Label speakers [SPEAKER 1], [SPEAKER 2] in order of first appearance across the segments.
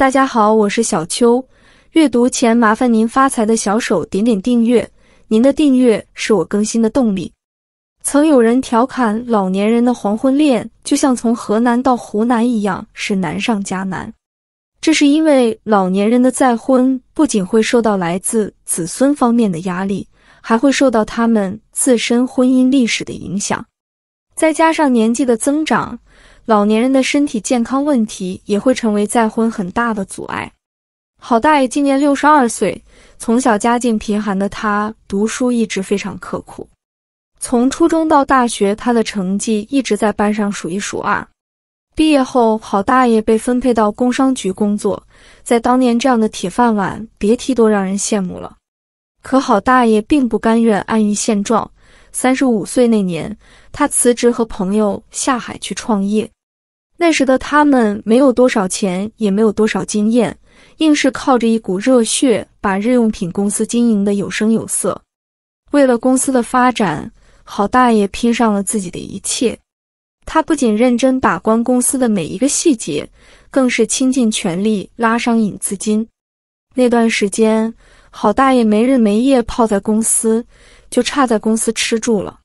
[SPEAKER 1] 大家好，我是小秋。阅读前麻烦您发财的小手点点订阅，您的订阅是我更新的动力。曾有人调侃老年人的黄昏恋就像从河南到湖南一样是难上加难，这是因为老年人的再婚不仅会受到来自子孙方面的压力，还会受到他们自身婚姻历史的影响，再加上年纪的增长。老年人的身体健康问题也会成为再婚很大的阻碍。郝大爷今年六十二岁，从小家境贫寒的他，读书一直非常刻苦，从初中到大学，他的成绩一直在班上数一数二。毕业后，郝大爷被分配到工商局工作，在当年这样的铁饭碗，别提多让人羡慕了。可郝大爷并不甘愿安于现状，三十五岁那年，他辞职和朋友下海去创业。那时的他们没有多少钱，也没有多少经验，硬是靠着一股热血把日用品公司经营的有声有色。为了公司的发展，郝大爷拼上了自己的一切。他不仅认真把关公司的每一个细节，更是倾尽全力拉上引资金。那段时间，郝大爷没日没夜泡在公司，就差在公司吃住了。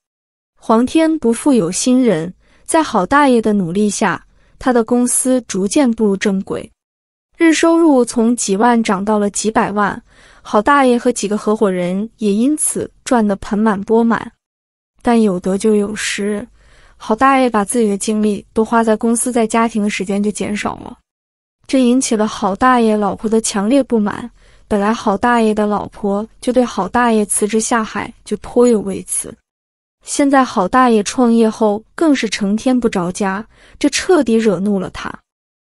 [SPEAKER 1] 皇天不负有心人，在郝大爷的努力下。他的公司逐渐步入正轨，日收入从几万涨到了几百万，郝大爷和几个合伙人也因此赚得盆满钵满。但有得就有失，郝大爷把自己的精力都花在公司，在家庭的时间就减少了，这引起了郝大爷老婆的强烈不满。本来郝大爷的老婆就对郝大爷辞职下海就颇有微词。现在郝大爷创业后，更是成天不着家，这彻底惹怒了他。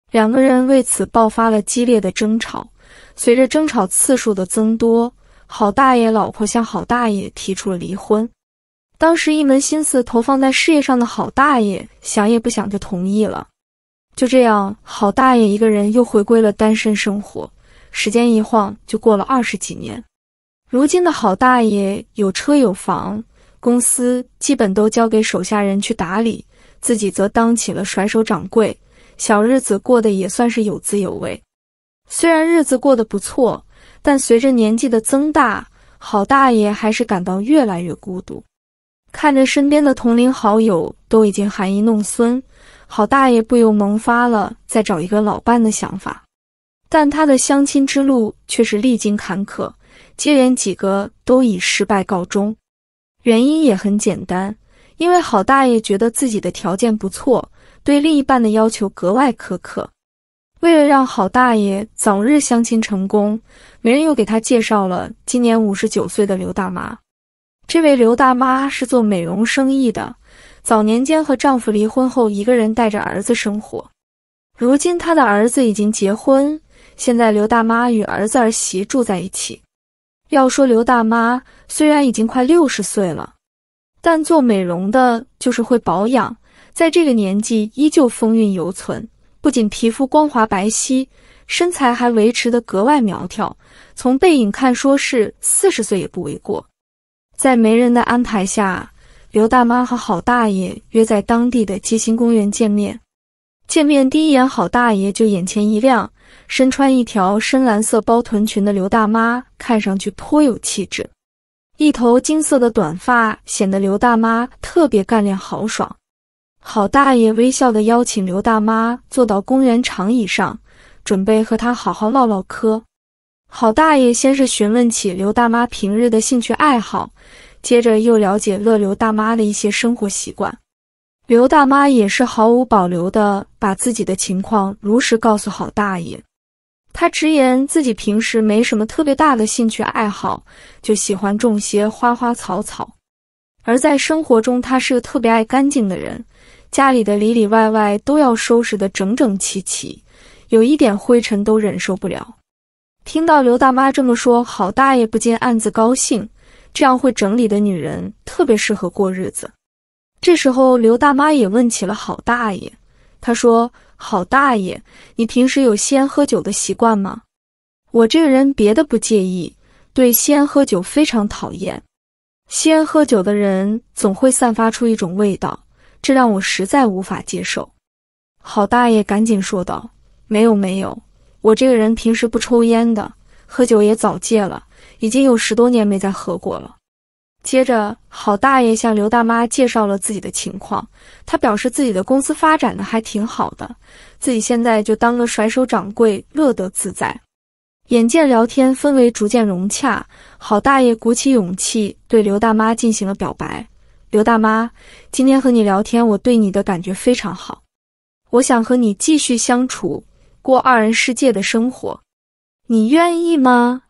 [SPEAKER 1] 两个人为此爆发了激烈的争吵。随着争吵次数的增多，郝大爷老婆向郝大爷提出了离婚。当时一门心思投放在事业上的郝大爷想也不想就同意了。就这样，郝大爷一个人又回归了单身生活。时间一晃就过了二十几年，如今的郝大爷有车有房。公司基本都交给手下人去打理，自己则当起了甩手掌柜，小日子过得也算是有滋有味。虽然日子过得不错，但随着年纪的增大，郝大爷还是感到越来越孤独。看着身边的同龄好友都已经含饴弄孙，郝大爷不由萌发了再找一个老伴的想法。但他的相亲之路却是历经坎坷，接连几个都以失败告终。原因也很简单，因为郝大爷觉得自己的条件不错，对另一半的要求格外苛刻。为了让郝大爷早日相亲成功，媒人又给他介绍了今年五十九岁的刘大妈。这位刘大妈是做美容生意的，早年间和丈夫离婚后，一个人带着儿子生活。如今她的儿子已经结婚，现在刘大妈与儿子儿媳住在一起。要说刘大妈，虽然已经快六十岁了，但做美容的就是会保养，在这个年纪依旧风韵犹存，不仅皮肤光滑白皙，身材还维持的格外苗条。从背影看，说是四十岁也不为过。在媒人的安排下，刘大妈和郝大爷约在当地的街心公园见面。见面第一眼，郝大爷就眼前一亮。身穿一条深蓝色包臀裙的刘大妈看上去颇有气质，一头金色的短发显得刘大妈特别干练豪爽。郝大爷微笑地邀请刘大妈坐到公园长椅上，准备和她好好唠唠嗑。郝大爷先是询问起刘大妈平日的兴趣爱好，接着又了解了刘大妈的一些生活习惯。刘大妈也是毫无保留的把自己的情况如实告诉郝大爷，她直言自己平时没什么特别大的兴趣爱好，就喜欢种些花花草草。而在生活中，她是个特别爱干净的人，家里的里里外外都要收拾的整整齐齐，有一点灰尘都忍受不了。听到刘大妈这么说，郝大爷不禁暗自高兴，这样会整理的女人特别适合过日子。这时候，刘大妈也问起了郝大爷。她说：“郝大爷，你平时有吸烟喝酒的习惯吗？”我这个人别的不介意，对吸烟喝酒非常讨厌。吸烟喝酒的人总会散发出一种味道，这让我实在无法接受。”郝大爷赶紧说道：“没有没有，我这个人平时不抽烟的，喝酒也早戒了，已经有十多年没再喝过了。”接着，郝大爷向刘大妈介绍了自己的情况。他表示自己的公司发展的还挺好的，自己现在就当个甩手掌柜，乐得自在。眼见聊天氛围逐渐融洽，郝大爷鼓起勇气对刘大妈进行了表白。刘大妈，今天和你聊天，我对你的感觉非常好，我想和你继续相处，过二人世界的生活，你愿意吗？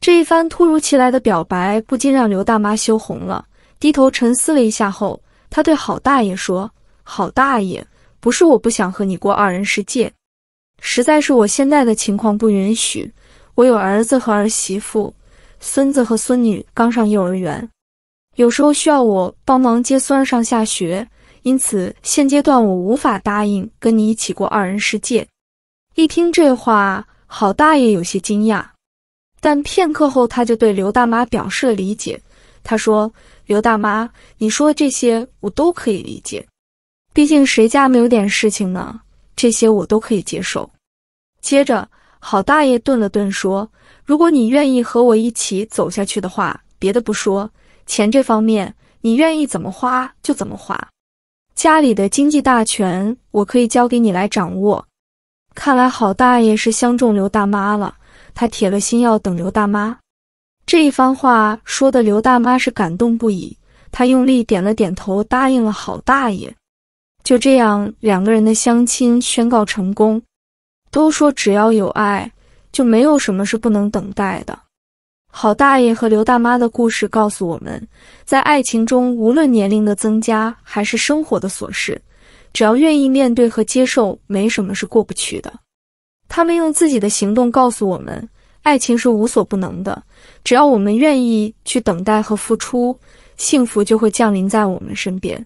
[SPEAKER 1] 这一番突如其来的表白，不禁让刘大妈羞红了。低头沉思了一下后，她对郝大爷说：“郝大爷，不是我不想和你过二人世界，实在是我现在的情况不允许。我有儿子和儿媳妇，孙子和孙女刚上幼儿园，有时候需要我帮忙接孙儿上下学，因此现阶段我无法答应跟你一起过二人世界。”一听这话，郝大爷有些惊讶。但片刻后，他就对刘大妈表示了理解。他说：“刘大妈，你说这些我都可以理解，毕竟谁家没有点事情呢？这些我都可以接受。”接着，郝大爷顿了顿说：“如果你愿意和我一起走下去的话，别的不说，钱这方面你愿意怎么花就怎么花，家里的经济大权我可以交给你来掌握。”看来郝大爷是相中刘大妈了。他铁了心要等刘大妈，这一番话说的刘大妈是感动不已，她用力点了点头，答应了好大爷。就这样，两个人的相亲宣告成功。都说只要有爱，就没有什么是不能等待的。好大爷和刘大妈的故事告诉我们，在爱情中，无论年龄的增加还是生活的琐事，只要愿意面对和接受，没什么是过不去的。他们用自己的行动告诉我们，爱情是无所不能的。只要我们愿意去等待和付出，幸福就会降临在我们身边。